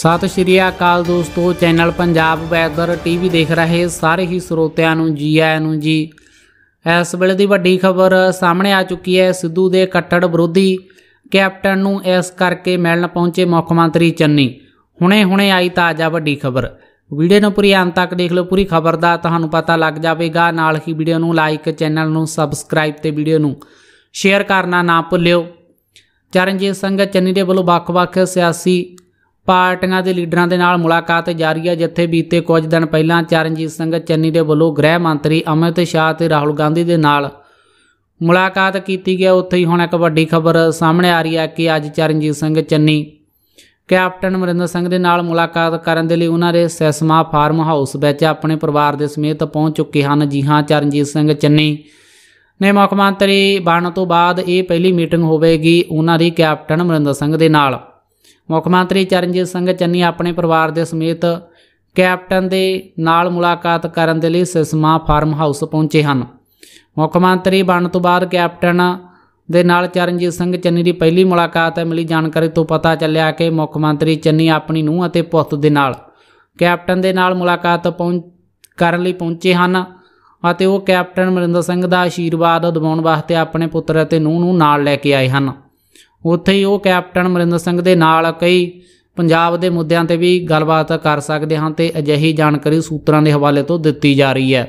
ਸਤਿ ਸ਼੍ਰੀ ਅਕਾਲ ਦੋਸਤੋ channel Punjab weather TV ਦੇਖ ਰਹੇ ਸਾਰੇ ਹੀ ਸਰੋਤਿਆਂ ਨੂੰ ਜੀ ਆਇਆਂ ਨੂੰ ਜੀ ਇਸ ਵੇਲੇ ਦੀ ਵੱਡੀ ਖਬਰ ਸਾਹਮਣੇ ਆ ਚੁੱਕੀ ਹੈ ਸਿੱਧੂ ਦੇ ਕੱਟੜ ਵਿਰੋਧੀ ਕੈਪਟਨ ਨੂੰ ਇਸ ਕਰਕੇ ਮਿਲਣ ਪਹੁੰਚੇ ਮੁੱਖ ਮੰਤਰੀ ਚੰਨੀ ਹੁਣੇ ਹੁਣੇ ਆਈ ਤਾਜ਼ਾ ਵੱਡੀ ਖਬਰ ਵੀਡੀਓ ਨੂੰ ਪੂਰੀ ਅੰਤ ਤੱਕ ਦੇਖ ਲਓ ਪੂਰੀ ਖਬਰ ਦਾ ਤੁਹਾਨੂੰ ਪਤਾ ਲੱਗ ਜਾਵੇਗਾ ਨਾਲ ਹੀ ਵੀਡੀਓ ਨੂੰ ਲਾਈਕ ਚੈਨਲ ਨੂੰ ਸਬਸਕ੍ਰਾਈਬ ਤੇ ਵੀਡੀਓ ਨੂੰ ਸ਼ੇਅਰ ਕਰਨਾ ਨਾ ਭੁੱਲਿਓ ਚਰਨਜੀਤ ਸਿੰਘ ਚੰਨੀ ਦੇ ਵੱਲੋਂ ਵੱਖ-ਵੱਖ ਸਿਆਸੀ ਪਾਰਟੀਆਂ ਦੇ ਲੀਡਰਾਂ ਦੇ ਨਾਲ ਮੁਲਾਕਾਤ ਜਾਰੀ ਹੈ ਜਿੱਥੇ ਬੀਤੇ ਕੁਝ ਦਿਨ ਪਹਿਲਾਂ ਚਰਨਜੀਤ ਸਿੰਘ ਚੰਨੀ ਦੇ ਵੱਲੋਂ ਗ੍ਰਹਿ ਮੰਤਰੀ ਅਮਿਤ ਸ਼ਾਹ ਤੇ ਰਾਹੁਲ ਗਾਂਧੀ ਦੇ ਨਾਲ ਮੁਲਾਕਾਤ ਕੀਤੀ ਗਈ ਉੱਥੇ ਹੀ ਹੁਣ ਇੱਕ ਵੱਡੀ ਖਬਰ ਸਾਹਮਣੇ ਆ ਰਹੀ ਹੈ ਕਿ ਅੱਜ ਚਰਨਜੀਤ ਸਿੰਘ ਚੰਨੀ ਕੈਪਟਨ ਮਰਿੰਦਰ ਸਿੰਘ ਦੇ ਨਾਲ ਮੁਲਾਕਾਤ ਕਰਨ ਦੇ ਲਈ ਉਹਨਾਂ ਦੇ ਸੈਸਮਾ ਫਾਰਮ ਹਾਊਸ ਵਿੱਚ ਆਪਣੇ ਪਰਿਵਾਰ ਦੇ ਸਮੇਤ ਪਹੁੰਚ ਚੁੱਕੇ ਹਨ ਜੀ ਹਾਂ ਚਰਨਜੀਤ ਸਿੰਘ ਚੰਨੀ ਨੇ ਮੁੱਖ ਮੰਤਰੀ ਬਣਨ ਤੋਂ ਬਾਅਦ ਇਹ ਪਹਿਲੀ ਮੀਟਿੰਗ ਹੋਵੇਗੀ ਉਹਨਾਂ ਦੀ ਕੈਪਟਨ ਮਰਿੰਦਰ ਸਿੰਘ ਦੇ ਨਾਲ ਮੁੱਖ ਮੰਤਰੀ ਚਰਨਜੀਤ ਸਿੰਘ ਚੰਨੀ ਆਪਣੇ ਪਰਿਵਾਰ ਦੇ ਸਮੇਤ ਕੈਪਟਨ ਦੇ ਨਾਲ ਮੁਲਾਕਾਤ ਕਰਨ ਦੇ ਲਈ ਸਿਸਮਾ ਫਾਰਮ ਹਾਊਸ ਪਹੁੰਚੇ ਹਨ ਮੁੱਖ ਮੰਤਰੀ ਬਣਨ ਤੋਂ ਬਾਅਦ ਕੈਪਟਨ ਦੇ ਨਾਲ ਚਰਨਜੀਤ ਸਿੰਘ ਚੰਨੀ ਦੀ ਪਹਿਲੀ ਮੁਲਾਕਾਤ ਹੈ ਮਿਲੀ ਜਾਣਕਾਰੀ ਤੋਂ ਪਤਾ ਚੱਲਿਆ ਕਿ ਮੁੱਖ ਮੰਤਰੀ ਚੰਨੀ ਆਪਣੀ ਨੂੰਹ ਅਤੇ ਪੁੱਤ ਦੇ ਨਾਲ ਕੈਪਟਨ ਦੇ ਨਾਲ ਮੁਲਾਕਾਤ ਕਰਨ ਲਈ ਪਹੁੰਚੇ ਹਨ ਅਤੇ ਉਹ ਕੈਪਟਨ ਮਰਿੰਦਰ ਸਿੰਘ ਦਾ ਆਸ਼ੀਰਵਾਦ ਦਿਵਾਉਣ ਵਾਸਤੇ ਆਪਣੇ ਪੁੱਤਰ ਅਤੇ ਨੂੰਹ ਨੂੰ ਨਾਲ ਲੈ ਕੇ ਆਏ ਹਨ ਉੱਥੇ ਹੀ ਉਹ ਕੈਪਟਨ ਮਰਿੰਦਰ ਸਿੰਘ ਦੇ ਨਾਲ ਕਈ ਪੰਜਾਬ ਦੇ ਮੁੱਦਿਆਂ ਤੇ ਵੀ ਗੱਲਬਾਤ ਕਰ ਸਕਦੇ ਹਾਂ ਤੇ ਅਜਿਹੀ ਜਾਣਕਾਰੀ ਸੂਤਰਾਂ ਦੇ ਹਵਾਲੇ ਤੋਂ ਦਿੱਤੀ ਜਾ ਰਹੀ ਹੈ